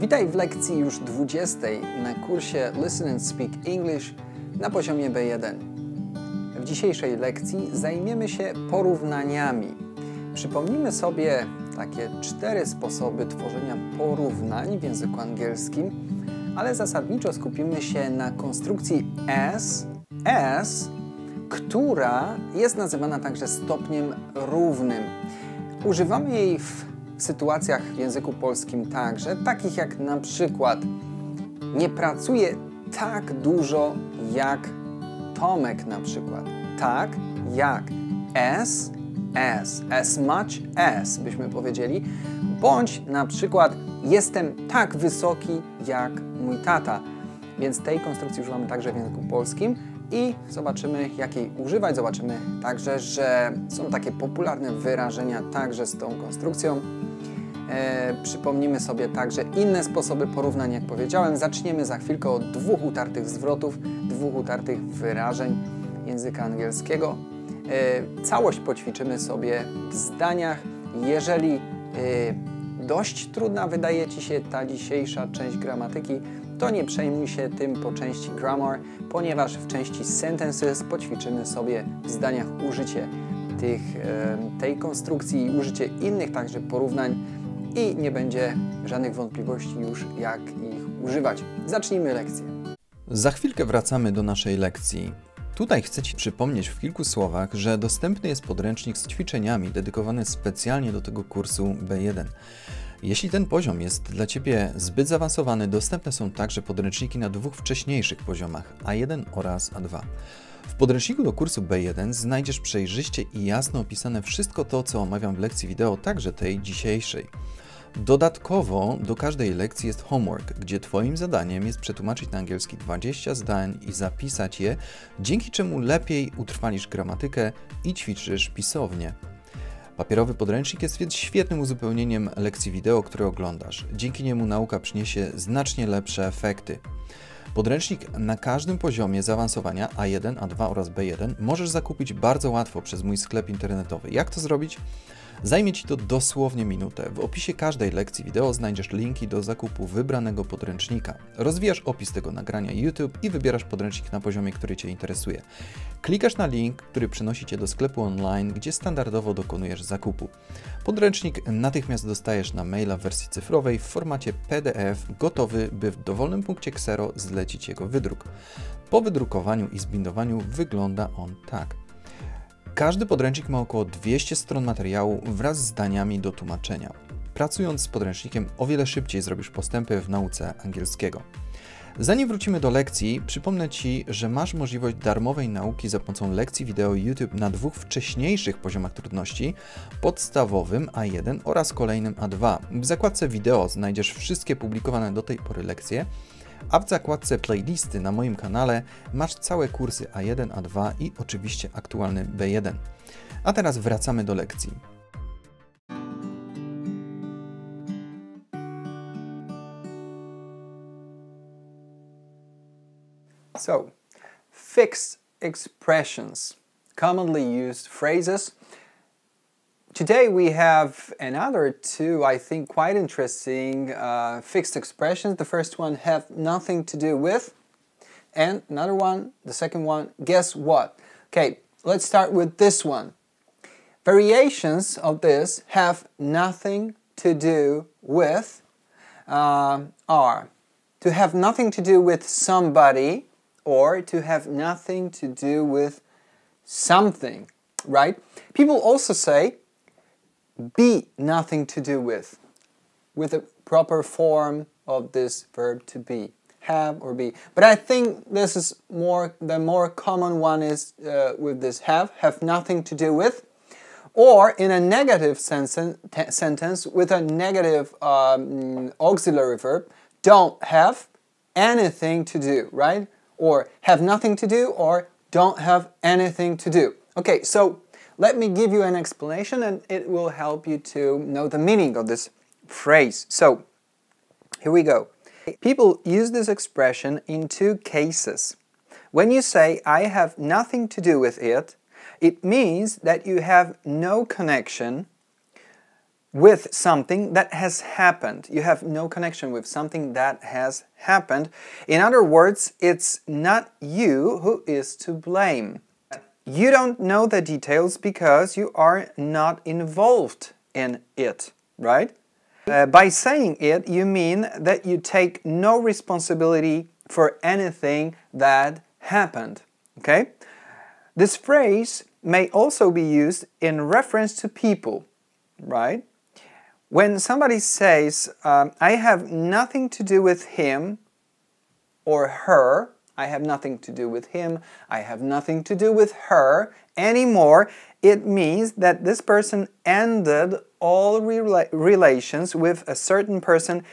Witaj w lekcji już 20 na kursie Listen and Speak English na poziomie B1. W dzisiejszej lekcji zajmiemy się porównaniami. Przypomnimy sobie takie cztery sposoby tworzenia porównań w języku angielskim, ale zasadniczo skupimy się na konstrukcji s, s, która jest nazywana także stopniem równym. Używamy jej w sytuacjach w języku polskim także, takich jak na przykład nie pracuje tak dużo jak Tomek na przykład. Tak jak as, as, as much as byśmy powiedzieli, bądź na przykład jestem tak wysoki jak mój tata. Więc tej konstrukcji używamy także w języku polskim i zobaczymy, jakiej używać. Zobaczymy także, że są takie popularne wyrażenia także z tą konstrukcją. E, przypomnimy sobie także inne sposoby porównań, jak powiedziałem. Zaczniemy za chwilkę od dwóch utartych zwrotów, dwóch utartych wyrażeń języka angielskiego. E, całość poćwiczymy sobie w zdaniach. Jeżeli e, dość trudna wydaje Ci się ta dzisiejsza część gramatyki, to nie przejmuj się tym po części grammar, ponieważ w części sentences poćwiczymy sobie w zdaniach użycie tych, e, tej konstrukcji i użycie innych także porównań i nie będzie żadnych wątpliwości już jak ich używać. Zacznijmy lekcję. Za chwilkę wracamy do naszej lekcji. Tutaj chcę Ci przypomnieć w kilku słowach, że dostępny jest podręcznik z ćwiczeniami dedykowany specjalnie do tego kursu B1. Jeśli ten poziom jest dla Ciebie zbyt zaawansowany, dostępne są także podręczniki na dwóch wcześniejszych poziomach A1 oraz A2. W podręczniku do kursu B1 znajdziesz przejrzyście i jasno opisane wszystko to, co omawiam w lekcji wideo, także tej dzisiejszej. Dodatkowo do każdej lekcji jest homework, gdzie Twoim zadaniem jest przetłumaczyć na angielski 20 zdań i zapisać je, dzięki czemu lepiej utrwalisz gramatykę i ćwiczysz pisownie. Papierowy podręcznik jest więc świetnym uzupełnieniem lekcji wideo, które oglądasz. Dzięki niemu nauka przyniesie znacznie lepsze efekty. Podręcznik na każdym poziomie zaawansowania A1, A2 oraz B1 możesz zakupić bardzo łatwo przez mój sklep internetowy. Jak to zrobić? Zajmie Ci to dosłownie minutę. W opisie każdej lekcji wideo znajdziesz linki do zakupu wybranego podręcznika. Rozwijasz opis tego nagrania YouTube i wybierasz podręcznik na poziomie, który Cię interesuje. Klikasz na link, który przenosi Cię do sklepu online, gdzie standardowo dokonujesz zakupu. Podręcznik natychmiast dostajesz na maila w wersji cyfrowej w formacie PDF gotowy, by w dowolnym punkcie Xero zlecić jego wydruk. Po wydrukowaniu i zbindowaniu wygląda on tak. Każdy podręcznik ma około 200 stron materiału wraz z zdaniami do tłumaczenia. Pracując z podręcznikiem o wiele szybciej zrobisz postępy w nauce angielskiego. Zanim wrócimy do lekcji, przypomnę Ci, że masz możliwość darmowej nauki za pomocą lekcji wideo YouTube na dwóch wcześniejszych poziomach trudności, podstawowym A1 oraz kolejnym A2. W zakładce wideo znajdziesz wszystkie publikowane do tej pory lekcje, a w zakładce playlisty na moim kanale masz całe kursy A1, A2 i oczywiście aktualny B1. A teraz wracamy do lekcji. So, fixed expressions, commonly used phrases Today we have another two, I think, quite interesting uh, fixed expressions. The first one have nothing to do with, and another one, the second one, guess what? Okay, let's start with this one. Variations of this have nothing to do with uh, are to have nothing to do with somebody or to have nothing to do with something, right? People also say be nothing to do with, with the proper form of this verb to be, have or be. But I think this is more, the more common one is uh, with this have, have nothing to do with, or in a negative sentence, sentence with a negative um, auxiliary verb, don't have anything to do, right? Or have nothing to do, or don't have anything to do. Okay, so let me give you an explanation and it will help you to know the meaning of this phrase. So, here we go. People use this expression in two cases. When you say, I have nothing to do with it, it means that you have no connection with something that has happened. You have no connection with something that has happened. In other words, it's not you who is to blame. You don't know the details because you are not involved in it, right? Uh, by saying it, you mean that you take no responsibility for anything that happened, okay? This phrase may also be used in reference to people, right? When somebody says, um, I have nothing to do with him or her, I have nothing to do with him. I have nothing to do with her anymore. It means that this person ended all rela relations with a certain person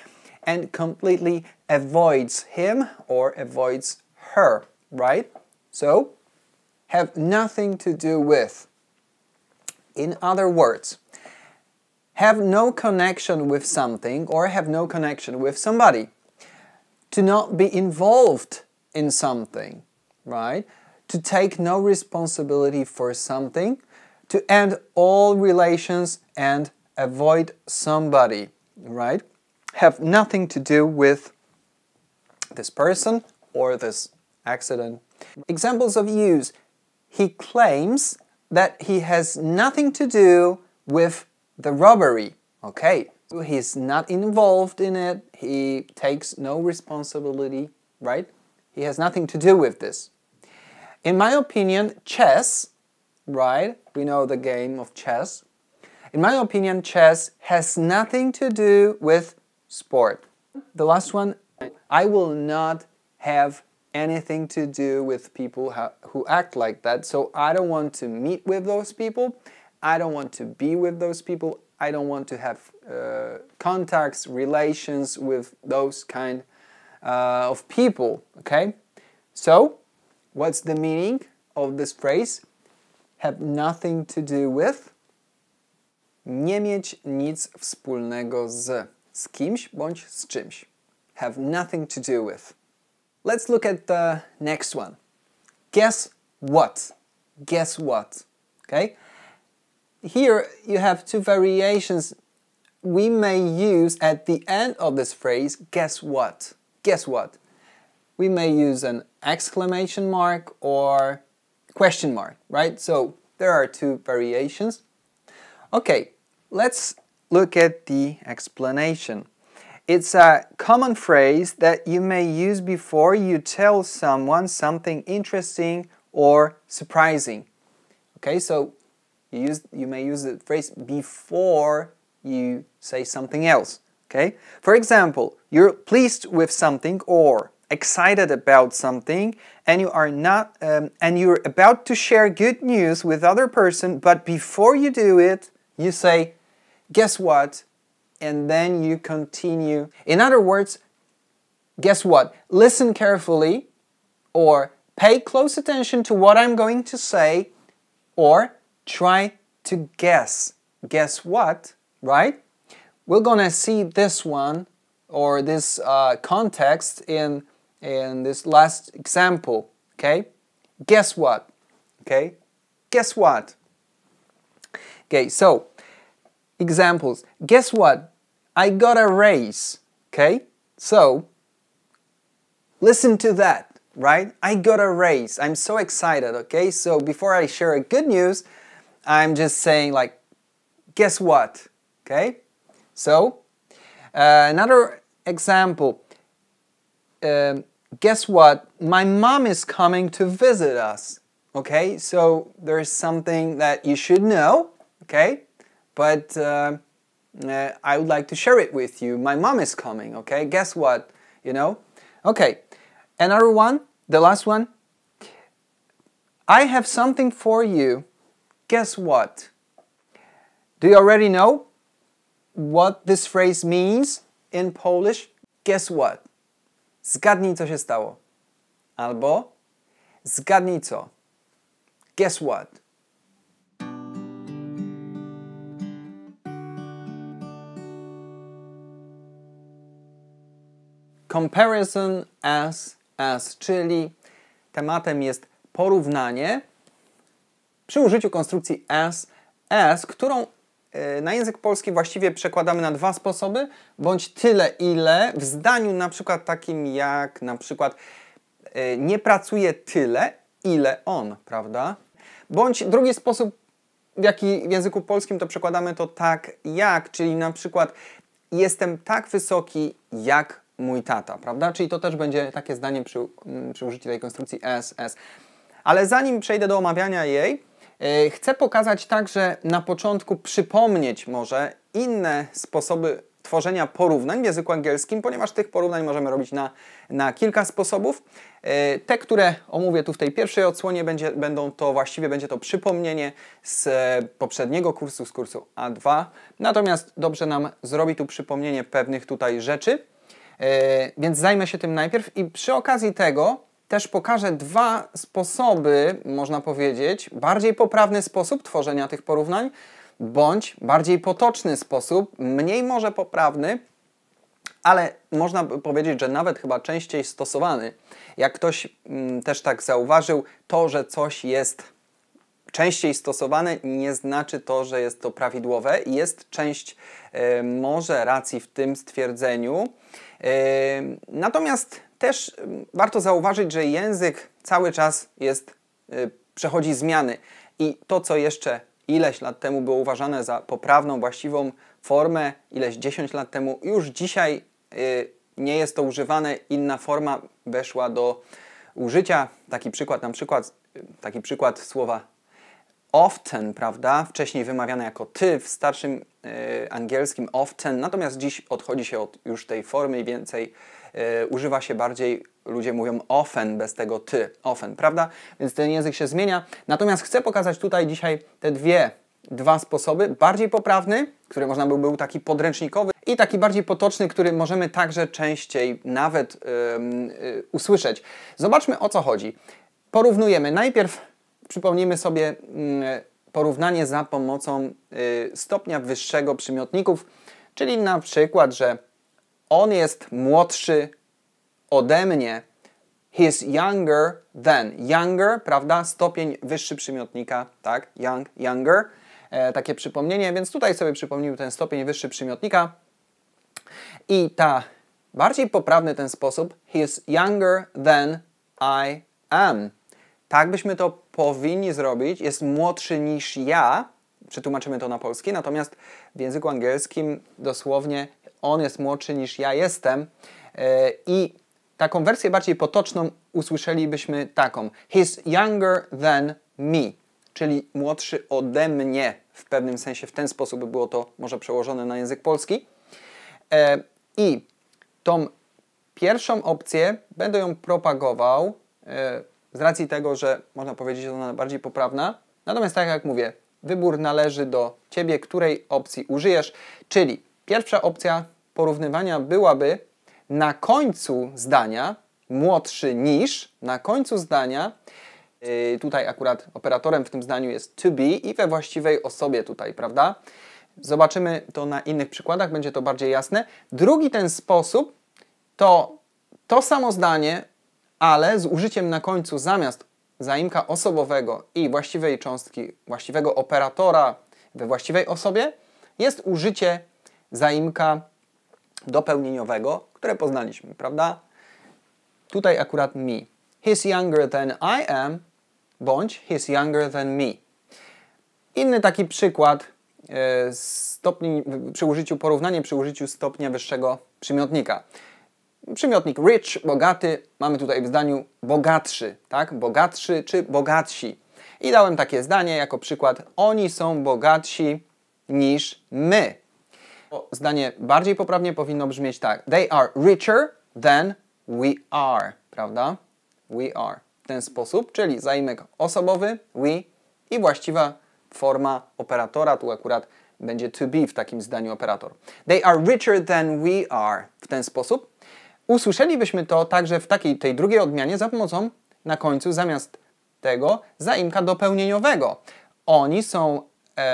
and completely avoids him or avoids her, right? So, have nothing to do with. In other words, have no connection with something or have no connection with somebody. To not be involved in something, right? To take no responsibility for something, to end all relations and avoid somebody, right? Have nothing to do with this person or this accident. Examples of use. He claims that he has nothing to do with the robbery. Okay, he's not involved in it, he takes no responsibility, right? He has nothing to do with this. In my opinion, chess, right? We know the game of chess. In my opinion, chess has nothing to do with sport. The last one, I will not have anything to do with people who act like that. So I don't want to meet with those people. I don't want to be with those people. I don't want to have uh, contacts, relations with those kind uh, of people, okay? So, what's the meaning of this phrase? Have nothing to do with. Nie mieć nic wspólnego z. Z kimś bądź z czymś. Have nothing to do with. Let's look at the next one. Guess what? Guess what? Okay? Here you have two variations we may use at the end of this phrase, guess what? guess what? We may use an exclamation mark or question mark, right? So there are two variations. Okay, let's look at the explanation. It's a common phrase that you may use before you tell someone something interesting or surprising. Okay, so you, use, you may use the phrase before you say something else. Okay? For example, you're pleased with something or excited about something and you are not um, and you're about to share good news with other person but before you do it you say guess what and then you continue in other words guess what listen carefully or pay close attention to what i'm going to say or try to guess guess what right we're gonna see this one or this uh, context in in this last example okay guess what okay guess what okay so examples guess what I got a raise okay so listen to that right I got a raise I'm so excited okay so before I share a good news I'm just saying like guess what okay so, uh, another example. Um, guess what? My mom is coming to visit us. Okay, so there's something that you should know. Okay, but uh, uh, I would like to share it with you. My mom is coming. Okay, guess what? You know? Okay, another one, the last one. I have something for you. Guess what? Do you already know? what this phrase means in Polish, guess what? Zgadnij, co się stało. Albo zgadnij co. Guess what? Comparison as as, czyli tematem jest porównanie przy użyciu konstrukcji as, as, którą E, na język polski właściwie przekładamy na dwa sposoby, bądź tyle, ile w zdaniu na przykład takim jak na przykład e, nie pracuje tyle, ile on, prawda? Bądź drugi sposób, w jaki w języku polskim to przekładamy to tak jak, czyli na przykład jestem tak wysoki jak mój tata, prawda? Czyli to też będzie takie zdanie przy, mm, przy użyciu tej konstrukcji s, s. Ale zanim przejdę do omawiania jej, E, chcę pokazać także na początku, przypomnieć może inne sposoby tworzenia porównań w języku angielskim, ponieważ tych porównań możemy robić na, na kilka sposobów. E, te, które omówię tu w tej pierwszej odsłonie, będzie, będą to właściwie będzie to przypomnienie z e, poprzedniego kursu, z kursu A2. Natomiast dobrze nam zrobi tu przypomnienie pewnych tutaj rzeczy, więc zajmę się tym najpierw i przy okazji tego też pokażę dwa sposoby, można powiedzieć, bardziej poprawny sposób tworzenia tych porównań, bądź bardziej potoczny sposób, mniej może poprawny, ale można powiedzieć, że nawet chyba częściej stosowany. Jak ktoś mm, też tak zauważył, to, że coś jest częściej stosowane, nie znaczy to, że jest to prawidłowe. Jest część y, może racji w tym stwierdzeniu. Y, natomiast też warto zauważyć, że język cały czas jest, y, przechodzi zmiany i to, co jeszcze ileś lat temu było uważane za poprawną, właściwą formę, ileś 10 lat temu, już dzisiaj y, nie jest to używane, inna forma weszła do użycia. Taki przykład, na przykład, y, taki przykład słowa often, prawda? Wcześniej wymawiane jako ty w starszym angielskim often, natomiast dziś odchodzi się od już tej formy i więcej E, używa się bardziej, ludzie mówią ofen bez tego ty, ofen, prawda? Więc ten język się zmienia. Natomiast chcę pokazać tutaj dzisiaj te dwie, dwa sposoby. Bardziej poprawny, który można by był taki podręcznikowy i taki bardziej potoczny, który możemy także częściej nawet e, usłyszeć. Zobaczmy o co chodzi. Porównujemy. Najpierw przypomnijmy sobie mm, porównanie za pomocą y, stopnia wyższego przymiotników, czyli na przykład, że on jest młodszy ode mnie. He is younger than. Younger, prawda? Stopień wyższy przymiotnika, tak? Young, younger. E, takie przypomnienie, więc tutaj sobie przypomnił ten stopień wyższy przymiotnika. I ta bardziej poprawny ten sposób. He is younger than I am. Tak byśmy to powinni zrobić. Jest młodszy niż ja. Przetłumaczymy to na polski. Natomiast w języku angielskim dosłownie on jest młodszy niż ja jestem. E, I taką wersję bardziej potoczną usłyszelibyśmy taką: He's younger than me, czyli młodszy ode mnie. W pewnym sensie w ten sposób by było to może przełożone na język polski. E, I tą pierwszą opcję będę ją propagował e, z racji tego, że można powiedzieć, że ona bardziej poprawna. Natomiast tak jak mówię, wybór należy do Ciebie, której opcji użyjesz, czyli Pierwsza opcja porównywania byłaby na końcu zdania młodszy niż, na końcu zdania, yy, tutaj akurat operatorem w tym zdaniu jest to be i we właściwej osobie tutaj, prawda? Zobaczymy to na innych przykładach, będzie to bardziej jasne. Drugi ten sposób to to samo zdanie, ale z użyciem na końcu zamiast zaimka osobowego i właściwej cząstki, właściwego operatora we właściwej osobie jest użycie zaimka dopełnieniowego, które poznaliśmy, prawda? Tutaj akurat me. He's younger than I am, bądź he's younger than me. Inny taki przykład e, stopni, przy użyciu, porównanie przy użyciu stopnia wyższego przymiotnika. Przymiotnik rich, bogaty, mamy tutaj w zdaniu bogatszy, tak? Bogatszy czy bogatsi. I dałem takie zdanie jako przykład: oni są bogatsi niż my. Zdanie bardziej poprawnie powinno brzmieć tak. They are richer than we are, prawda? We are. W ten sposób, czyli zaimek osobowy, we i właściwa forma operatora, tu akurat będzie to be w takim zdaniu operator. They are richer than we are. W ten sposób usłyszelibyśmy to także w takiej tej drugiej odmianie za pomocą na końcu zamiast tego zaimka dopełnieniowego. Oni są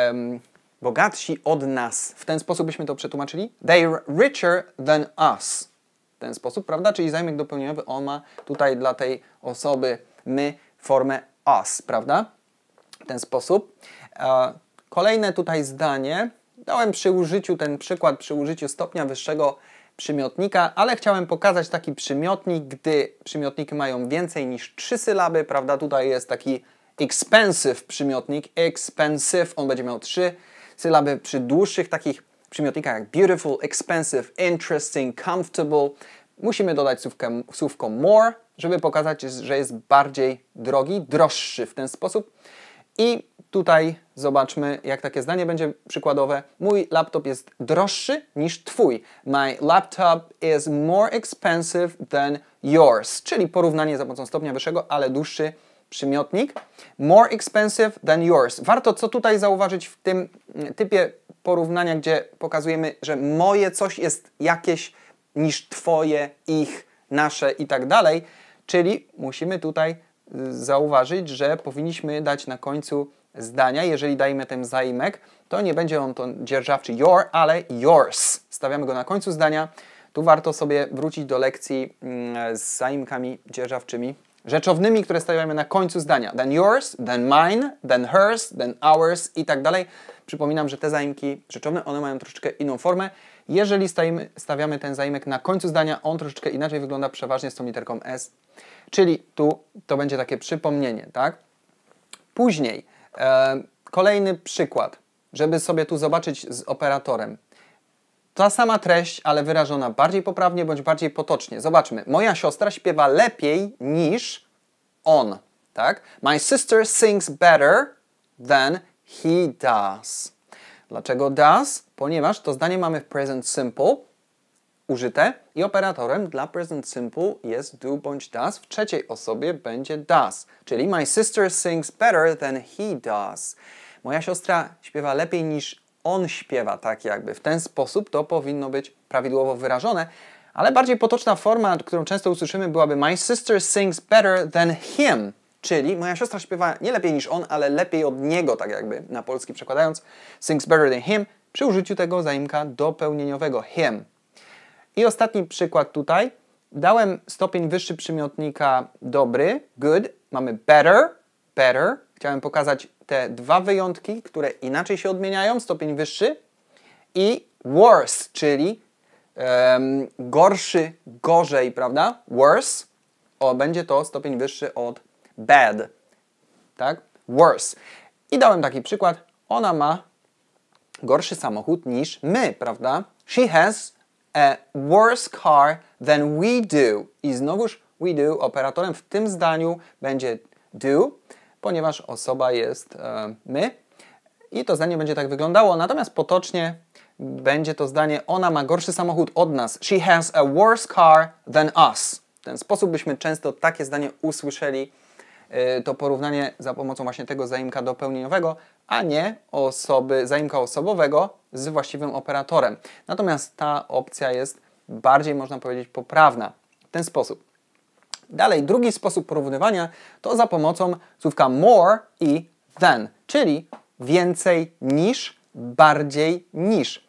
um, bogatsi od nas. W ten sposób byśmy to przetłumaczyli. They're richer than us. W ten sposób, prawda? Czyli zajmik dopełnieniowy, on ma tutaj dla tej osoby my formę us, prawda? W ten sposób. E, kolejne tutaj zdanie. Dałem przy użyciu ten przykład, przy użyciu stopnia wyższego przymiotnika, ale chciałem pokazać taki przymiotnik, gdy przymiotniki mają więcej niż trzy sylaby, prawda? Tutaj jest taki expensive przymiotnik, expensive, on będzie miał trzy Sylaby przy dłuższych takich przymiotnikach jak beautiful, expensive, interesting, comfortable musimy dodać słówkę, słówko more, żeby pokazać, że jest bardziej drogi, droższy w ten sposób. I tutaj zobaczmy, jak takie zdanie będzie przykładowe. Mój laptop jest droższy niż twój. My laptop is more expensive than yours. Czyli porównanie za pomocą stopnia wyższego, ale dłuższy przymiotnik, more expensive than yours. Warto co tutaj zauważyć w tym mm, typie porównania, gdzie pokazujemy, że moje coś jest jakieś niż twoje, ich, nasze i tak dalej, czyli musimy tutaj y, zauważyć, że powinniśmy dać na końcu zdania, jeżeli dajemy ten zaimek, to nie będzie on to dzierżawczy your, ale yours. Stawiamy go na końcu zdania. Tu warto sobie wrócić do lekcji mm, z zaimkami dzierżawczymi, rzeczownymi, które stawiamy na końcu zdania. Then yours, then mine, then hers, then ours i tak dalej. Przypominam, że te zaimki rzeczowne, one mają troszeczkę inną formę. Jeżeli stajemy, stawiamy ten zaimek na końcu zdania, on troszeczkę inaczej wygląda, przeważnie z tą literką S. Czyli tu to będzie takie przypomnienie, tak? Później, e, kolejny przykład, żeby sobie tu zobaczyć z operatorem. Ta sama treść, ale wyrażona bardziej poprawnie bądź bardziej potocznie. Zobaczmy. Moja siostra śpiewa lepiej niż on, tak? My sister sings better than he does. Dlaczego does? Ponieważ to zdanie mamy w present simple użyte i operatorem dla present simple jest do bądź does. W trzeciej osobie będzie does, czyli my sister sings better than he does. Moja siostra śpiewa lepiej niż on śpiewa tak jakby. W ten sposób to powinno być prawidłowo wyrażone, ale bardziej potoczna forma, którą często usłyszymy byłaby My sister sings better than him, czyli moja siostra śpiewa nie lepiej niż on, ale lepiej od niego, tak jakby na polski przekładając, sings better than him, przy użyciu tego zaimka dopełnieniowego him. I ostatni przykład tutaj. Dałem stopień wyższy przymiotnika dobry, good, mamy better, better. Chciałem pokazać te dwa wyjątki, które inaczej się odmieniają, stopień wyższy i worse, czyli um, gorszy, gorzej, prawda? Worse, o, będzie to stopień wyższy od bad, tak? Worse. I dałem taki przykład. Ona ma gorszy samochód niż my, prawda? She has a worse car than we do. I znowuż we do operatorem w tym zdaniu będzie do ponieważ osoba jest e, my i to zdanie będzie tak wyglądało. Natomiast potocznie będzie to zdanie ona ma gorszy samochód od nas. She has a worse car than us. W ten sposób byśmy często takie zdanie usłyszeli e, to porównanie za pomocą właśnie tego zaimka dopełnieniowego, a nie osoby, zaimka osobowego z właściwym operatorem. Natomiast ta opcja jest bardziej, można powiedzieć, poprawna w ten sposób. Dalej, drugi sposób porównywania to za pomocą słówka more i than, czyli więcej niż, bardziej niż.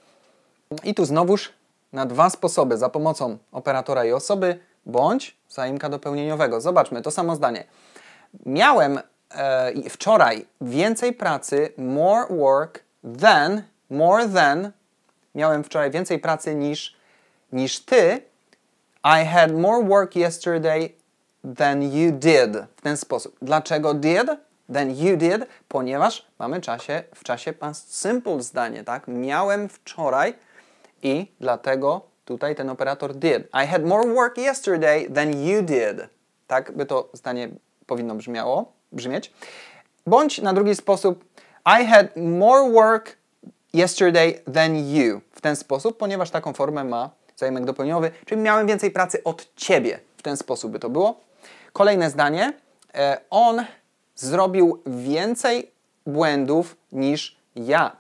I tu znowuż na dwa sposoby, za pomocą operatora i osoby, bądź zaimka dopełnieniowego. Zobaczmy to samo zdanie. Miałem e, wczoraj więcej pracy, more work than, more than. Miałem wczoraj więcej pracy niż, niż ty. I had more work yesterday than you did. W ten sposób. Dlaczego did? Than you did, ponieważ mamy czasie, w czasie past simple zdanie, tak? Miałem wczoraj i dlatego tutaj ten operator did. I had more work yesterday than you did. Tak by to zdanie powinno brzmiało, brzmieć. Bądź na drugi sposób I had more work yesterday than you. W ten sposób, ponieważ taką formę ma zajmek dopełniowy, czyli miałem więcej pracy od ciebie. W ten sposób by to było. Kolejne zdanie. E, on zrobił więcej błędów niż ja.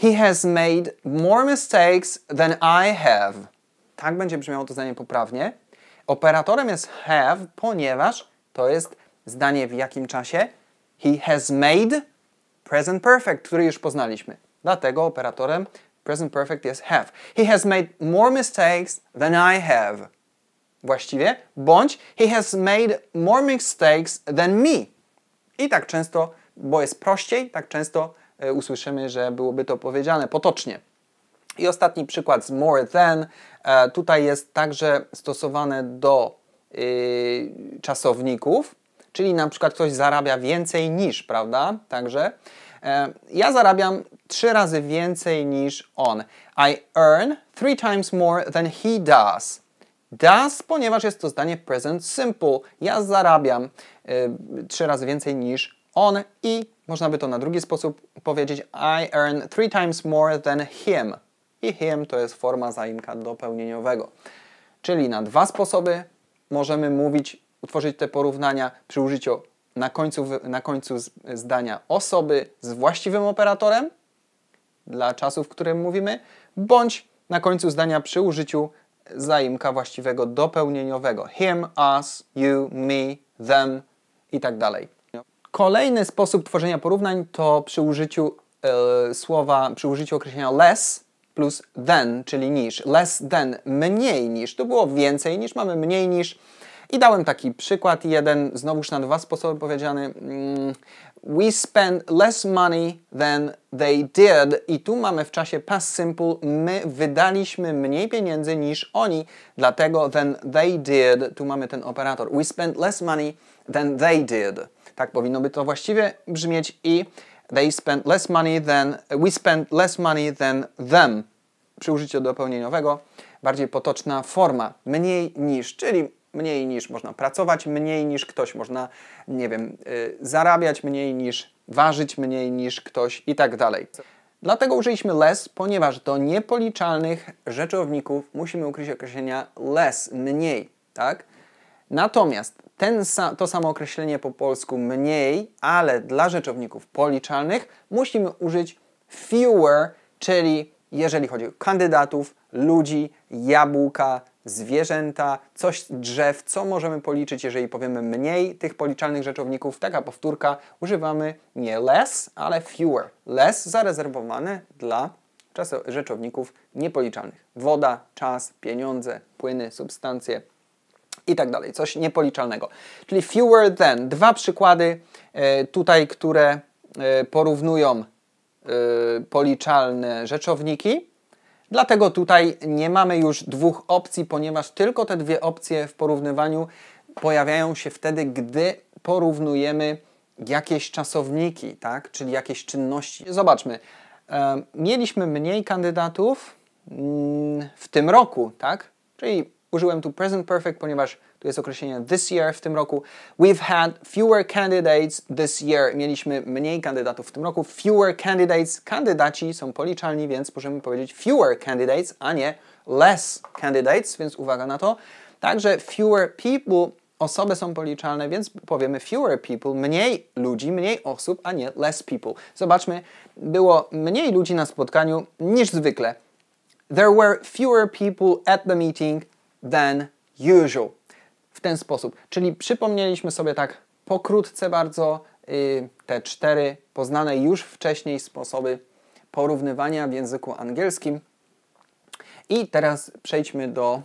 He has made more mistakes than I have. Tak będzie brzmiało to zdanie poprawnie. Operatorem jest have, ponieważ to jest zdanie w jakim czasie? He has made present perfect, który już poznaliśmy. Dlatego operatorem present perfect jest have. He has made more mistakes than I have właściwie, bądź he has made more mistakes than me. I tak często, bo jest prościej, tak często e, usłyszymy, że byłoby to powiedziane potocznie. I ostatni przykład z more than. E, tutaj jest także stosowane do e, czasowników, czyli na przykład ktoś zarabia więcej niż, prawda? Także ja zarabiam trzy razy więcej niż on. I earn three times more than he does does, ponieważ jest to zdanie present simple. Ja zarabiam y, trzy razy więcej niż on i można by to na drugi sposób powiedzieć I earn three times more than him. I him to jest forma zaimka dopełnieniowego. Czyli na dwa sposoby możemy mówić, utworzyć te porównania przy użyciu na końcu, na końcu zdania osoby z właściwym operatorem dla czasu, w którym mówimy, bądź na końcu zdania przy użyciu zaimka właściwego dopełnieniowego. Him, us, you, me, them i tak dalej. Kolejny sposób tworzenia porównań to przy użyciu e, słowa, przy użyciu określenia less plus than, czyli niż. Less than, mniej niż. To było więcej niż, mamy mniej niż i dałem taki przykład, jeden znowuż na dwa sposoby powiedziany. Mm, we spend less money than they did. I tu mamy w czasie past simple. My wydaliśmy mniej pieniędzy niż oni, dlatego than they did. Tu mamy ten operator. We spent less money than they did. Tak powinno by to właściwie brzmieć i they spent less money than, we spent less money than them. Przy użyciu dopełnieniowego bardziej potoczna forma, mniej niż, czyli mniej niż można pracować, mniej niż ktoś można, nie wiem, y, zarabiać, mniej niż ważyć, mniej niż ktoś i tak dalej. Dlatego użyliśmy less, ponieważ do niepoliczalnych rzeczowników musimy ukryć określenia less, mniej, tak? Natomiast ten, to samo określenie po polsku mniej, ale dla rzeczowników policzalnych musimy użyć fewer, czyli jeżeli chodzi o kandydatów, ludzi, jabłka, zwierzęta, coś drzew, co możemy policzyć, jeżeli powiemy mniej tych policzalnych rzeczowników. Taka powtórka używamy nie less, ale fewer. Less zarezerwowane dla rzeczowników niepoliczalnych. Woda, czas, pieniądze, płyny, substancje i tak dalej. Coś niepoliczalnego. Czyli fewer than. Dwa przykłady e, tutaj, które e, porównują e, policzalne rzeczowniki. Dlatego tutaj nie mamy już dwóch opcji, ponieważ tylko te dwie opcje w porównywaniu pojawiają się wtedy, gdy porównujemy jakieś czasowniki, tak? czyli jakieś czynności. Zobaczmy, mieliśmy mniej kandydatów mm, w tym roku, tak? czyli użyłem tu present perfect, ponieważ tu jest określenie this year w tym roku. We've had fewer candidates this year. Mieliśmy mniej kandydatów w tym roku. Fewer candidates. Kandydaci są policzalni, więc możemy powiedzieć fewer candidates, a nie less candidates, więc uwaga na to. Także fewer people osoby są policzalne, więc powiemy fewer people, mniej ludzi, mniej osób, a nie less people. Zobaczmy, było mniej ludzi na spotkaniu niż zwykle. There were fewer people at the meeting than usual w ten sposób. Czyli przypomnieliśmy sobie tak pokrótce bardzo y, te cztery poznane już wcześniej sposoby porównywania w języku angielskim. I teraz przejdźmy do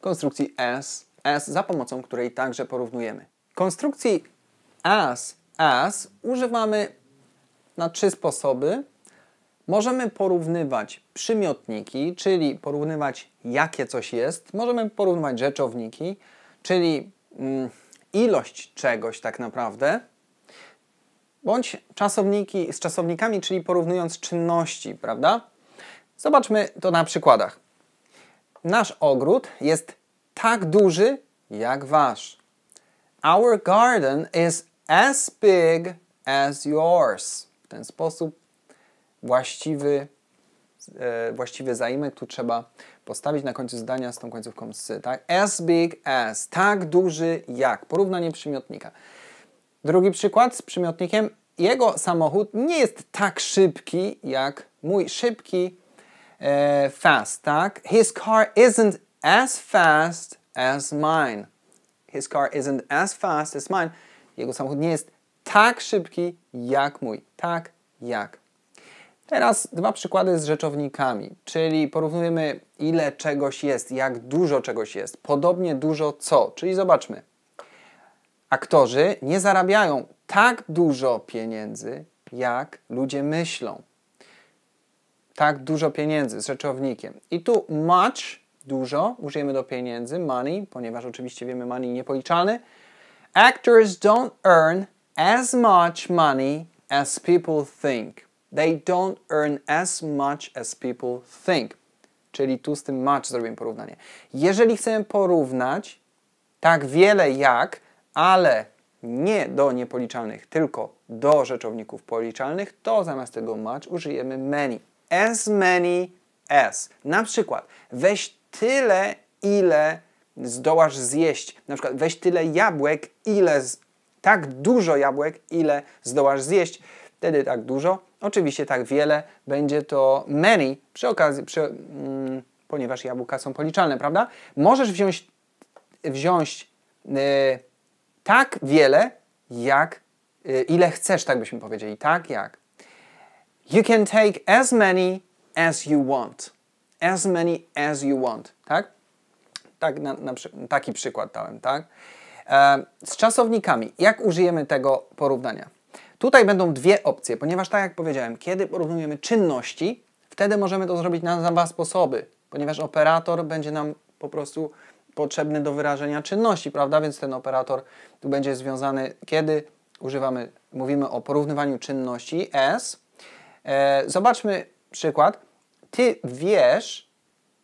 konstrukcji as, as za pomocą której także porównujemy. Konstrukcji as, as używamy na trzy sposoby. Możemy porównywać przymiotniki, czyli porównywać jakie coś jest. Możemy porównywać rzeczowniki czyli mm, ilość czegoś tak naprawdę, bądź czasowniki z czasownikami, czyli porównując czynności, prawda? Zobaczmy to na przykładach. Nasz ogród jest tak duży jak wasz. Our garden is as big as yours. W ten sposób właściwy, e, właściwy zaimek tu trzeba postawić na końcu zdania z tą końcówką sy, tak? As big as, tak duży jak. Porównanie przymiotnika. Drugi przykład z przymiotnikiem. Jego samochód nie jest tak szybki jak mój szybki e, fast, tak? His car isn't as fast as mine. His car isn't as fast as mine. Jego samochód nie jest tak szybki jak mój. Tak jak. Teraz dwa przykłady z rzeczownikami, czyli porównujemy ile czegoś jest, jak dużo czegoś jest, podobnie dużo co. Czyli zobaczmy, aktorzy nie zarabiają tak dużo pieniędzy, jak ludzie myślą. Tak dużo pieniędzy z rzeczownikiem. I tu much, dużo, użyjemy do pieniędzy, money, ponieważ oczywiście wiemy money niepoliczalny. Actors don't earn as much money as people think. They don't earn as much as people think czyli tu z tym match zrobimy porównanie. Jeżeli chcemy porównać tak wiele jak, ale nie do niepoliczalnych, tylko do rzeczowników policzalnych, to zamiast tego match użyjemy many. As many as. Na przykład weź tyle, ile zdołasz zjeść. Na przykład weź tyle jabłek, ile z... tak dużo jabłek, ile zdołasz zjeść. Wtedy tak dużo Oczywiście tak wiele będzie to many przy okazji, przy, mm, ponieważ jabłka są policzalne, prawda? Możesz wziąć, wziąć y, tak wiele, jak y, ile chcesz, tak byśmy powiedzieli, tak jak. You can take as many as you want. As many as you want, tak? tak na, na, taki przykład dałem, tak? E, z czasownikami. Jak użyjemy tego porównania? Tutaj będą dwie opcje, ponieważ tak jak powiedziałem, kiedy porównujemy czynności, wtedy możemy to zrobić na dwa sposoby, ponieważ operator będzie nam po prostu potrzebny do wyrażenia czynności, prawda? Więc ten operator tu będzie związany, kiedy używamy, mówimy o porównywaniu czynności S. E, zobaczmy przykład. Ty wiesz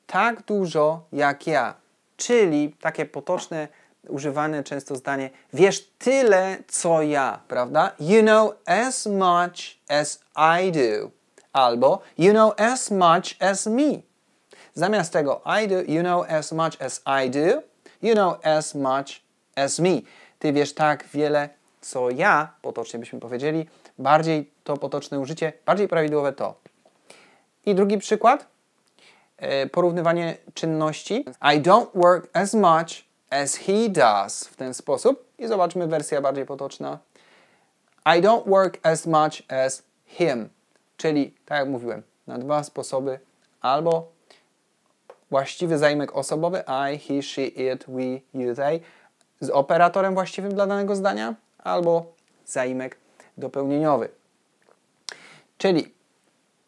tak dużo jak ja, czyli takie potoczne używane często zdanie wiesz tyle co ja, prawda? You know as much as I do. Albo you know as much as me. Zamiast tego I do, you know as much as I do, you know as much as me. Ty wiesz tak wiele co ja, potocznie byśmy powiedzieli. Bardziej to potoczne użycie, bardziej prawidłowe to. I drugi przykład, e, porównywanie czynności. I don't work as much as he does w ten sposób. I zobaczmy wersja bardziej potoczna. I don't work as much as him. Czyli, tak jak mówiłem, na dwa sposoby. Albo właściwy zajmek osobowy I, he, she, it, we, you, they z operatorem właściwym dla danego zdania albo zaimek dopełnieniowy. Czyli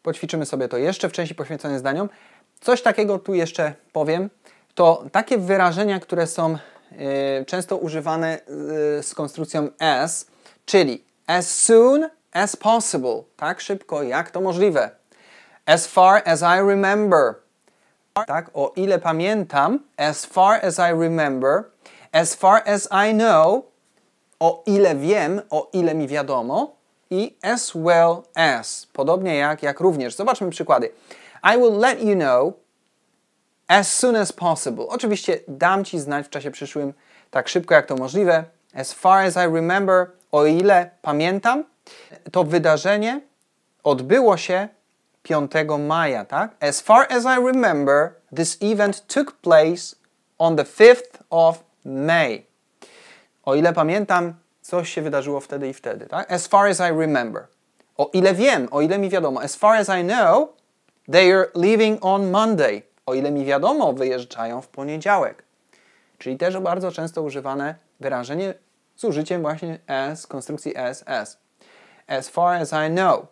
poćwiczymy sobie to jeszcze w części poświęconej zdaniom. Coś takiego tu jeszcze powiem to takie wyrażenia, które są e, często używane e, z konstrukcją as, czyli as soon as possible, tak szybko jak to możliwe. As far as I remember, tak o ile pamiętam, as far as I remember, as far as I know, o ile wiem, o ile mi wiadomo i as well as, podobnie jak, jak również. Zobaczmy przykłady. I will let you know as soon as possible. Oczywiście dam Ci znać w czasie przyszłym tak szybko jak to możliwe. As far as I remember, o ile pamiętam, to wydarzenie odbyło się 5 maja, tak? As far as I remember, this event took place on the 5th of May. O ile pamiętam, coś się wydarzyło wtedy i wtedy, tak? As far as I remember. O ile wiem, o ile mi wiadomo. As far as I know, they are leaving on Monday o ile mi wiadomo, wyjeżdżają w poniedziałek. Czyli też bardzo często używane wyrażenie z użyciem właśnie as, konstrukcji as, as. As far as I know.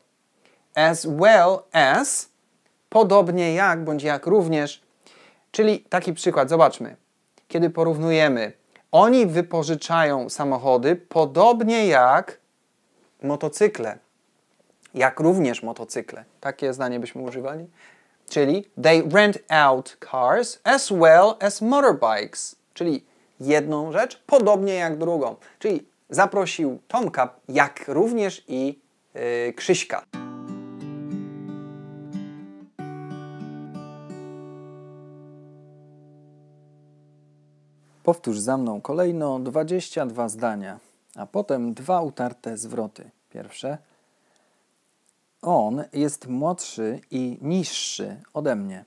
As well as, podobnie jak, bądź jak również. Czyli taki przykład, zobaczmy. Kiedy porównujemy, oni wypożyczają samochody podobnie jak motocykle. Jak również motocykle. Takie zdanie byśmy używali czyli they rent out cars as well as motorbikes, czyli jedną rzecz podobnie jak drugą. Czyli zaprosił Tomka, jak również i yy, Krzyśka. Powtórz za mną kolejno 22 zdania, a potem dwa utarte zwroty. Pierwsze on jest młodszy i niższy ode mnie.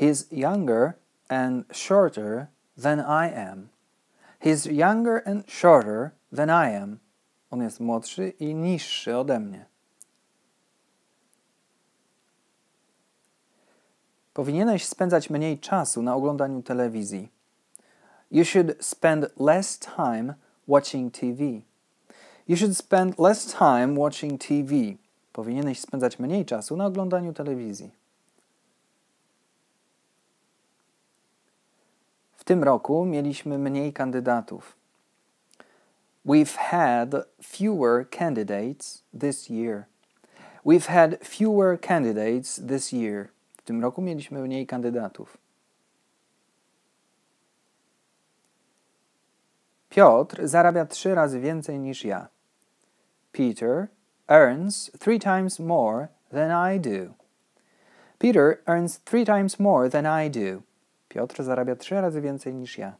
He's younger and shorter than I am. He's younger and shorter than I am. On jest młodszy i niższy ode mnie. Powinieneś spędzać mniej czasu na oglądaniu telewizji. You should spend less time watching TV. You should spend less time watching TV. Powinieneś spędzać mniej czasu na oglądaniu telewizji. W tym roku mieliśmy mniej kandydatów. We've had fewer candidates this year. We've had fewer candidates this year. W tym roku mieliśmy mniej kandydatów. Piotr zarabia trzy razy więcej niż ja. Peter earns three times more than I do. Peter earns three times more than I do. Piotr zarabia trzy razy więcej niż ja.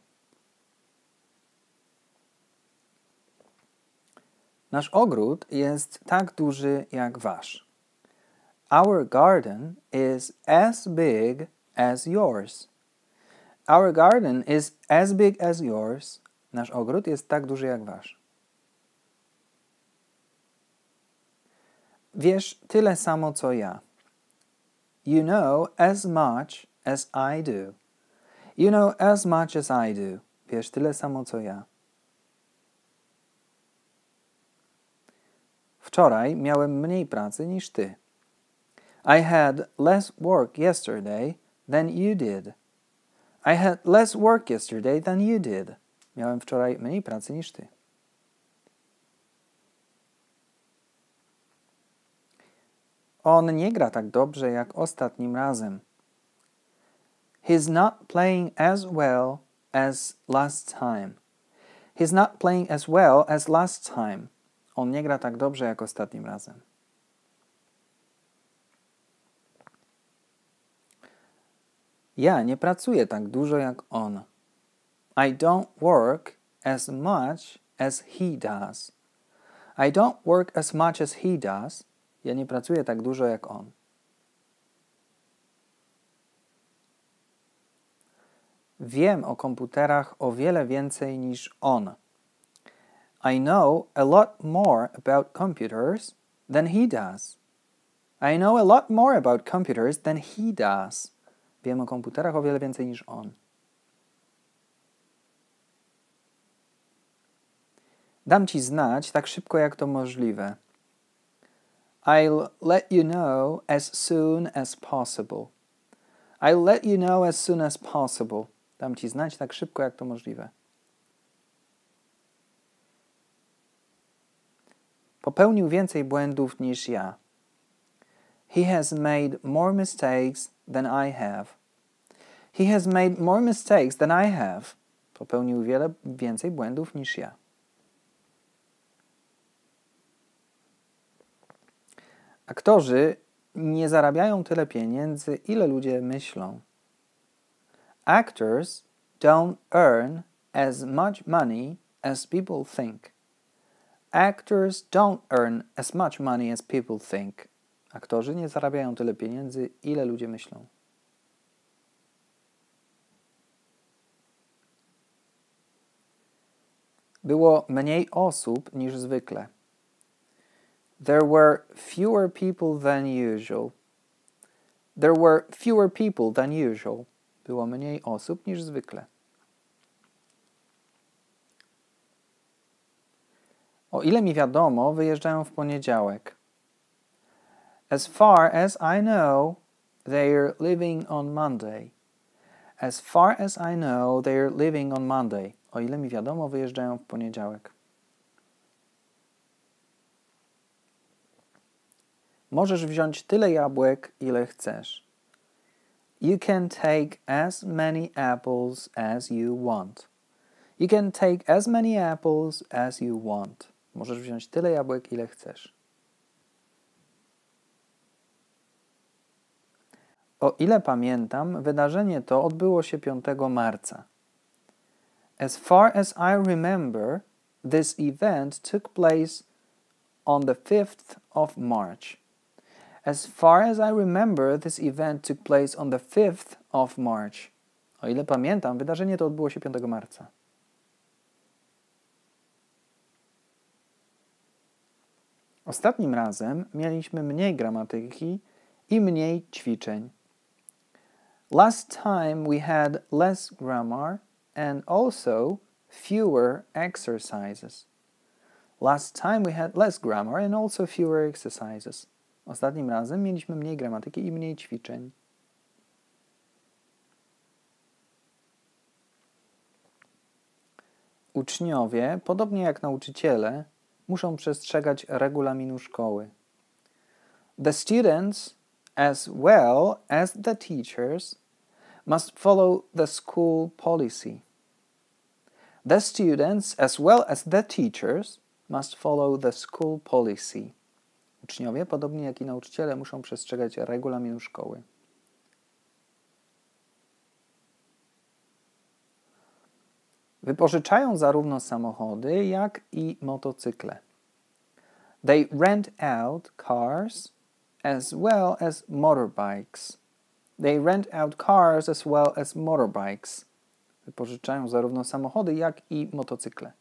Nasz ogród jest tak duży jak wasz. Our garden is as big as yours. Our garden is as big as yours. Nasz ogród jest tak duży jak wasz. Wiesz tyle samo co ja. You know as much as I do. You know as much as I do. Wiesz tyle samo co ja. Wczoraj miałem mniej pracy niż ty. I had less work yesterday than you did. I had less work yesterday than you did. Miałem wczoraj mniej pracy niż ty. On nie gra tak dobrze jak ostatnim razem. He's not playing as well as last time. He's not playing as well as last time. On nie gra tak dobrze jak ostatnim razem. Ja nie pracuję tak dużo jak on. I don't work as much as he does. I don't work as much as he does. Ja nie pracuję tak dużo jak on. Wiem o komputerach o wiele więcej niż on. I know a lot more about computers than he does. I know a lot more about computers than he does. Wiem o komputerach o wiele więcej niż on. Dam ci znać tak szybko jak to możliwe. I'll let you know as soon as possible. I'll let you know as soon as possible. Dam ci znać tak szybko, jak to możliwe. Popełnił więcej błędów niż ja. He has made more mistakes than I have. He has made more mistakes than I have. Popełnił wiele więcej błędów niż ja. aktorzy nie zarabiają tyle pieniędzy, ile ludzie myślą. Actors don't earn as much money as people think. Actors don't earn as much money as people think. Aktorzy nie zarabiają tyle pieniędzy, ile ludzie myślą. Było mniej osób niż zwykle. There were fewer people than usual. There were fewer people than usual. Było mniej osób niż zwykle. O ile mi wiadomo, wyjeżdżają w poniedziałek. As far as I know, they're leaving on Monday. As far as I know, they're leaving on Monday. O ile mi wiadomo, wyjeżdżają w poniedziałek. Możesz wziąć tyle jabłek, ile chcesz. You can take as many apples as you want. You can take as many apples as you want. Możesz wziąć tyle jabłek, ile chcesz. O ile pamiętam, wydarzenie to odbyło się 5 marca. As far as I remember, this event took place on the 5th of March. As far as I remember, this event took place on the 5th of March. O ile pamiętam, wydarzenie to odbyło się 5 marca. Ostatnim razem mieliśmy mniej gramatyki i mniej ćwiczeń. Last time we had less grammar and also fewer exercises. Last time we had less grammar and also fewer exercises. Ostatnim razem mieliśmy mniej gramatyki i mniej ćwiczeń. Uczniowie, podobnie jak nauczyciele, muszą przestrzegać regulaminu szkoły. The students, as well as the teachers, must follow the school policy. The students, as well as the teachers, must follow the school policy. Uczniowie, podobnie jak i nauczyciele, muszą przestrzegać regulaminu szkoły. Wypożyczają zarówno samochody, jak i motocykle. They rent out cars as well as motorbikes. They rent out cars as well as motorbikes. Wypożyczają zarówno samochody, jak i motocykle.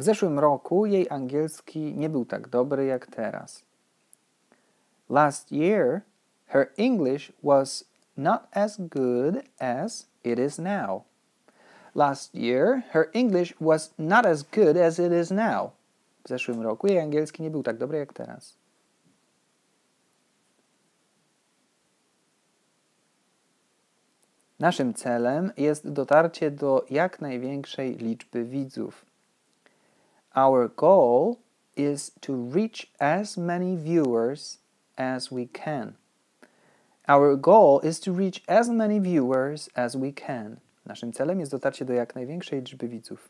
W zeszłym roku jej angielski nie był tak dobry jak teraz. Last year her English was not as good as it is now. Last year her English was not as good as it is now. W zeszłym roku jej angielski nie był tak dobry jak teraz. Naszym celem jest dotarcie do jak największej liczby widzów. Our goal is to reach as many viewers as we can. Our goal is to reach as many viewers as we can. Naszym celem jest dotarcie do jak największej liczby widzów.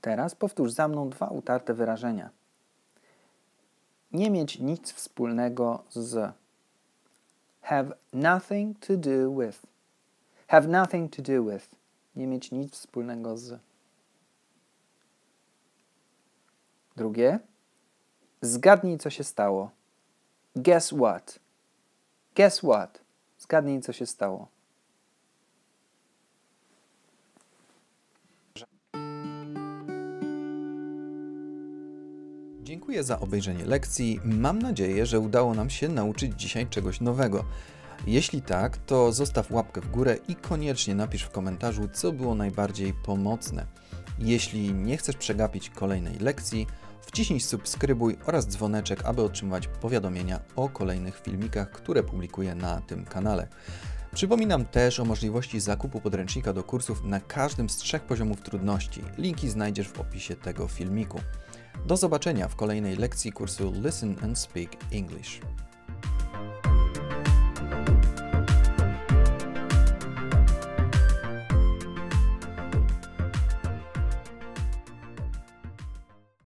Teraz powtórz za mną dwa utarte wyrażenia. Nie mieć nic wspólnego z. Have nothing to do with. Have nothing to do with nie mieć nic wspólnego z. Drugie. Zgadnij, co się stało. Guess what? Guess what? Zgadnij, co się stało. Dziękuję za obejrzenie lekcji. Mam nadzieję, że udało nam się nauczyć dzisiaj czegoś nowego. Jeśli tak, to zostaw łapkę w górę i koniecznie napisz w komentarzu, co było najbardziej pomocne. Jeśli nie chcesz przegapić kolejnej lekcji, wciśnij subskrybuj oraz dzwoneczek, aby otrzymywać powiadomienia o kolejnych filmikach, które publikuję na tym kanale. Przypominam też o możliwości zakupu podręcznika do kursów na każdym z trzech poziomów trudności. Linki znajdziesz w opisie tego filmiku. Do zobaczenia w kolejnej lekcji kursu Listen and Speak English.